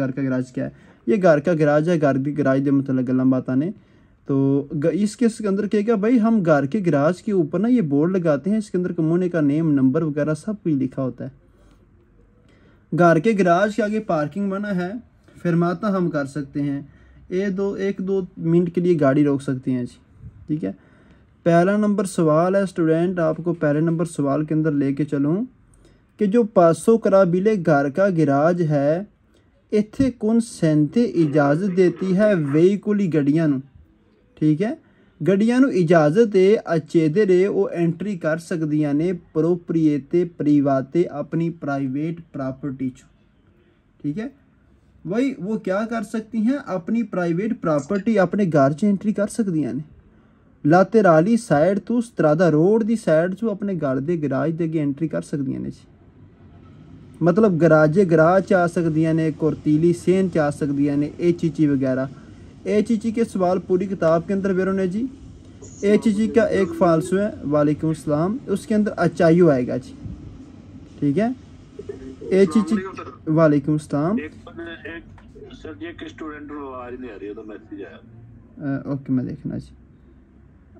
गार का गराज क्या है ये गार का गराज है घर के गराज के मतलब गलम बातें ने तो इसके इसके अंदर क्या क्या भाई हम गार के गराज के ऊपर ना ये बोर्ड लगाते हैं इसके अंदर कमोने का नेम नंबर वगैरह सब कुछ लिखा होता है गार के गराज के आगे पार्किंग बना है फिरमाता हम कर सकते हैं ए दो एक दो मिनट के लिए गाड़ी रोक सकते हैं जी ठीक है पहला नंबर सवाल है स्टूडेंट आपको पहले नंबर सवाल के अंदर लेके चलूँ कि जो पासो करा बिले घर का गिराज है ਇੱਥੇ ਕੁਨ ਸੈਂਤੇ ਇਜਾਜ਼ਤ ਦਿੱਤੀ ਹੈ ਵਹੀਕੁਲੀ ਗੱਡੀਆਂ ਨੂੰ ਠੀਕ ਹੈ ਗੱਡੀਆਂ ਨੂੰ ਇਜਾਜ਼ਤ ਹੈ ਅਚੇਦੇ ਰੇ ਉਹ ਐਂਟਰੀ ਕਰ ਸਕਦੀਆਂ ਨੇ ਪ੍ਰੋਪਰੀਏਤੇ ਤੇ ਆਪਣੀ ਪ੍ਰਾਈਵੇਟ ਪ੍ਰਾਪਰਟੀ ਚ ਠੀਕ ਹੈ वही ਉਹ ਕੀ ਕਰ सकती ਆਪਣੀ ਪ੍ਰਾਈਵੇਟ ਪ੍ਰਾਪਰਟੀ ਆਪਣੇ ਘਰ ਚ ਐਂਟਰੀ ਕਰ ਸਕਦੀਆਂ ਨੇ ने ਲਾਤੇਰਾਲੀ ਸਾਈਡ ਤੋਂ ਸਤਰਾਦਾ ਰੋਡ ਦੀ ਸਾਈਡ ਤੋਂ ਆਪਣੇ ਘਰ ਦੇ ਗਰਾਜ ਦੇ ਅੱਗੇ ਐਂਟਰੀ ਕਰ ਸਕਦੀਆਂ ਨੇ ਜੀ मतलब गराजे गराज च आ ਸਕਦੀਆਂ ने कुरतीली सेन च आ ਸਕਦੀਆਂ ने ਇਹ चीची वगैरह ए चीची के सवाल पूरी किताब के अंदर बेरो ने जी ए चीची का एक फालसू है वालेकुम सलाम उसके अंदर अचाई आएगा जी ठीक है ए चीची वालेकुम सलाम ओके मैं देखना जी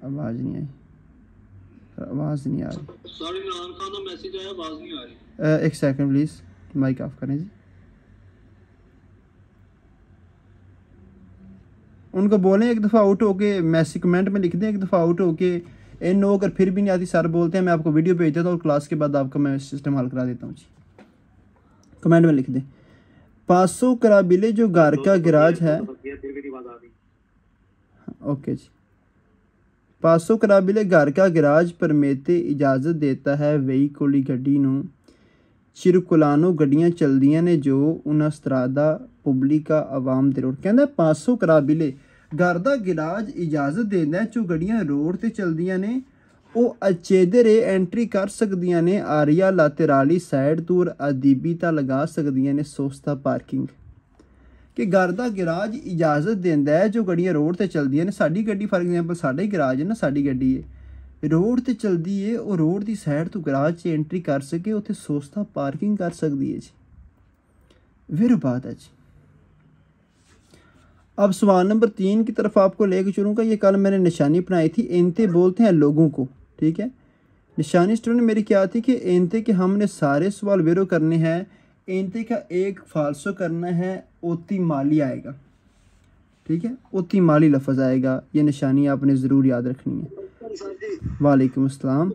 आवाज़ नहीं आई आवाज़ नहीं आ रही एक सेकंड प्लीज़ माइक ऑफ करें जी उनको बोलें एक दफ़ा आउट होके मैसेज कमेंट में लिख दें एक दफ़ा आउट होके एन नो अगर फिर भी नहीं आती सर बोलते हैं मैं आपको वीडियो भेज देता हूँ और क्लास के बाद आपका मैं सिस्टम हल करा देता हूँ जी कमेंट में लिख दें पाँच सौ कराबिले जो घर का गिराज है ओके जी ਪਾਸੋ ਕਰਾਬਿਲੇ ਘਰ ਦਾ ਗਰਾਜ ਪਰਮੇਤੇ ਇਜਾਜ਼ਤ ਦਿੰਦਾ ਹੈ ਵਈ ਕੋਲੀ ਗੱਡੀ ਨੂੰ ਚਿਰਕੁਲਾਨੋ ਗੱਡੀਆਂ ਚਲਦੀਆਂ ਨੇ ਜੋ ਉਹਨਾਂ ਸਤਰਾਦਾ ਪਬਲਿਕਾ ਆਵਾਮ ਦੇ ਰੋਡ ਕਹਿੰਦਾ ਪਾਸੋ ਕਰਾਬਿਲੇ ਘਰ ਦਾ ਗਿਰਾਜ ਇਜਾਜ਼ਤ ਦਿੰਦਾ ਜੋ ਗੱਡੀਆਂ ਰੋਡ ਤੇ ਚਲਦੀਆਂ ਨੇ ਉਹ ਅਚੇਦਰੇ ਐਂਟਰੀ ਕਰ ਸਕਦੀਆਂ ਨੇ ਆਰੀਆ ਲਾਤੇਰਾਲੀ ਸਾਈਡ ਦੂਰ ਅਦੀਬੀ ਤਾਂ ਲਗਾ ਸਕਦੀਆਂ ਨੇ ਸੋਸਤਾ ਪਾਰਕਿੰਗ कि घर का गिराज इजाजत देता है जो गड्डिया रोड से चल ने साड़ी गड्डी फॉर एग्जाम्पल साढ़ा ही गराज है ना साड़ी गड्डी रोड से चलती है और रोड की सैड तो गराज से एंट्री कर सके उ सोस्ता पार्किंग कर सकती है जी फिर बात है जी अब सवाल नंबर तीन की तरफ आपको लेकर चलूँगा ये कल मैंने निशानी बनाई थी एनते बोलते हैं लोगों को ठीक है निशानी स्टोर मेरी क्या थी कि एनते के हमने सारे सवाल वेरो करने हैं एनते का एक फालसो करना है ओती माली आएगा ठीक है ओती माली लफज आएगा ये निशानी आपने ज़रूर याद रखनी है वालेकुम असलम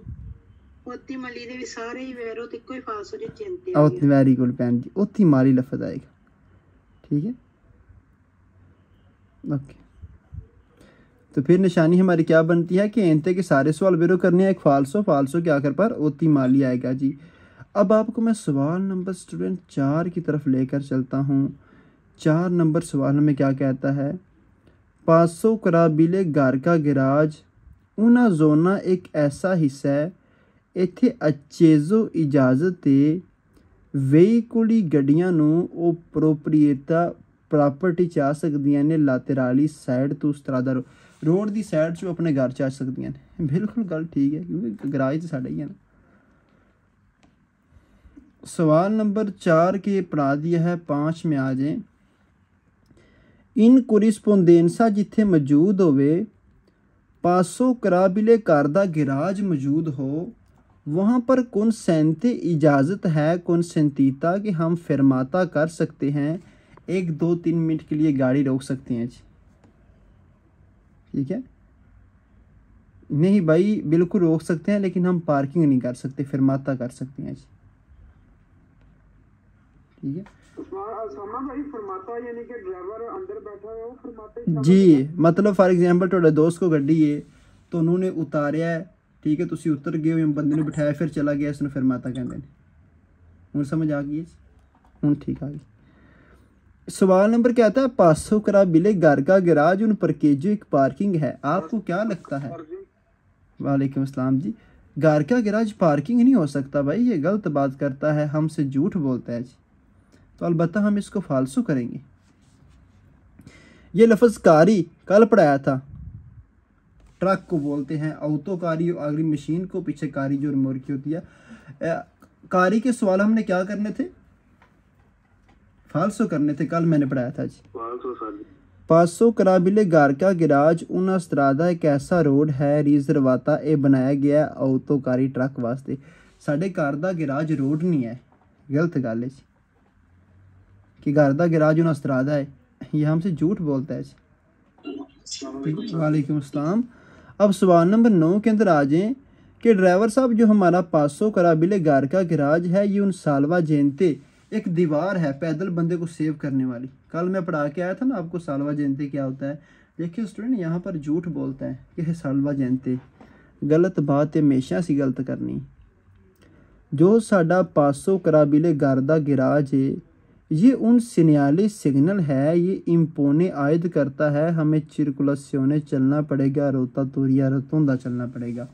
वेरी गुड भैन जी ओती माली लफज आएगा ठीक है ओके तो फिर निशानी हमारी क्या बनती है कि एनते के सारे सवाल बेरो करने हैं एक फालसो फालसो के आखिर पर ओती माली आएगा जी अब आपको मैं सवाल नंबर स्टूडेंट चार की तरफ लेकर चलता हूँ चार नंबर सवाल में क्या कहता है पासो कराबिले गारका गिराज ऊना जोना एक ऐसा हिस्सा है ਇੱਥੇ ਅਚੇਜ਼ੋ ਇਜਾਜ਼ਤ ਤੇ ਵਹੀਕੁਲੀ ਗੱਡੀਆਂ ਨੂੰ ਉਹ ਪ੍ਰੋਪਰੀਏਟਾ ਪ੍ਰਾਪਰਟੀ ਚ ਆ ਸਕਦੀਆਂ ਨੇ ਲਾਟਰਲੀ ਸਾਈਡ ਤੋਂ ਉਸ ਤਰ੍ਹਾਂ ਦਾ ਰੋਡ ਦੀ ਸਾਈਡ ਚੋਂ ਆਪਣੇ ਘਰ ਚ ਆ ਸਕਦੀਆਂ ਨੇ ਬਿਲਕੁਲ ਗੱਲ ਠੀਕ ਹੈ ਕਿਉਂਕਿ ਗਰਾਜ ਸਾਡਾ ਹੀ ਹੈ ਨਾ सवाल नंबर चार के अपराध यह है पाँच में आ जाएं इन ਕੋਰਿਸਪੋਂਡੈਂਸਾ ਜਿੱਥੇ मौजूद ਹੋਵੇ पासो कराबिले कारदा गिराज मौजूद हो वहाँ पर कौनसेंत इजाज़त है कौनसेंतीता कि हम फरमाता कर सकते हैं एक दो तीन मिनट के लिए गाड़ी रोक सकते हैं जी ठीक है नहीं भाई बिल्कुल रोक सकते हैं लेकिन हम पार्किंग नहीं कर सकते फरमाता कर सकते हैं जी ठीक है हाँ, जी मतलब फॉर एग्जाम्पल थोड़े दोस्त को ग्डी है तो उन्होंने उतारे है ठीक है तुम उतर गए हो बंद ने बिठाया फिर चला गया इसमें फिर माता कहते हैं हूँ समझ आ गई हूँ ठीक आ गई सवाल नंबर क्या था सौ करा बिले घर का गराज उन परकेजो एक पार्किंग है आपको क्या लगता है वालेकुम असलम जी घर का गराज पार्किंग नहीं हो सकता भाई ये गलत बात करता है हमसे झूठ बोलता है जी तो अलबत् हम इसको फालसू करेंगे ये लफ्ज़ कारी कल पढ़ाया था ट्रक को बोलते हैं औतो कारी और अगली मशीन को पीछे कारी जो की होती है कारी के सवाल हमने क्या करने थे फालसो करने थे कल मैंने पढ़ाया था जी पासो कराबिले का गिराज उन अस्त्रादा एक ऐसा रोड है रिजरवाता ए बनाया गया औतो कारी ट्रक वास्ते साढ़े कार का गिराज रोड नहीं है गलत गल है जी कि घर का गिराज उन्हें अस्तरादा है ये हमसे झूठ बोलता है वालेकुम अस्सलाम अब सवाल नंबर नौ के अंदर आ जाएँ कि ड्राइवर साहब जो हमारा पासो कराबिल गार का गिराज है ये उन सालवा जयंते एक दीवार है पैदल बंदे को सेव करने वाली कल मैं पढ़ा के आया था ना आपको सालवा जयंती क्या होता है देखिए स्टूडेंट यहाँ पर झूठ बोलता है कि सालवा जयंती गलत बात है हमेशा सी गलत करनी जो साडा पासो कराबिले घर का गिराज है ये उन सिनियाली सिग्नल है ये इम्पोने आयद करता है हमें चिरकुलस्योने चलना पड़ेगा रोता तोरिया रतोंदा चलना पड़ेगा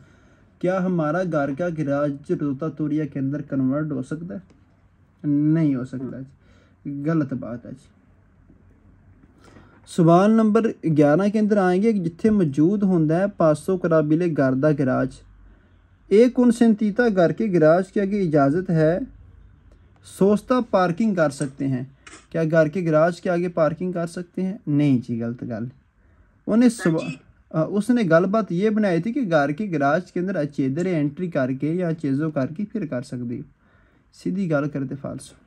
क्या हमारा गारका गिराज रोता तूरिया के अंदर कन्वर्ट हो सकता है नहीं हो सकता जी गलत बात है जी सवाल नंबर ग्यारह के अंदर आएंगे जिथे मौजूद होंगे पासो कराबिले गारदा गिराज एक उन संतीता घर के गिराज क्या की इजाज़त है सोचता पार्किंग कर सकते हैं क्या घर के गराज के आगे पार्किंग कर सकते हैं नहीं जी गलत गल उन्हें हाँ सुबह उसने गलबात ये बनाई थी कि घर के गराज के अंदर अचेदरे एंट्री करके या चेज़ों करके फिर कर सकती सीधी गल करते फालसू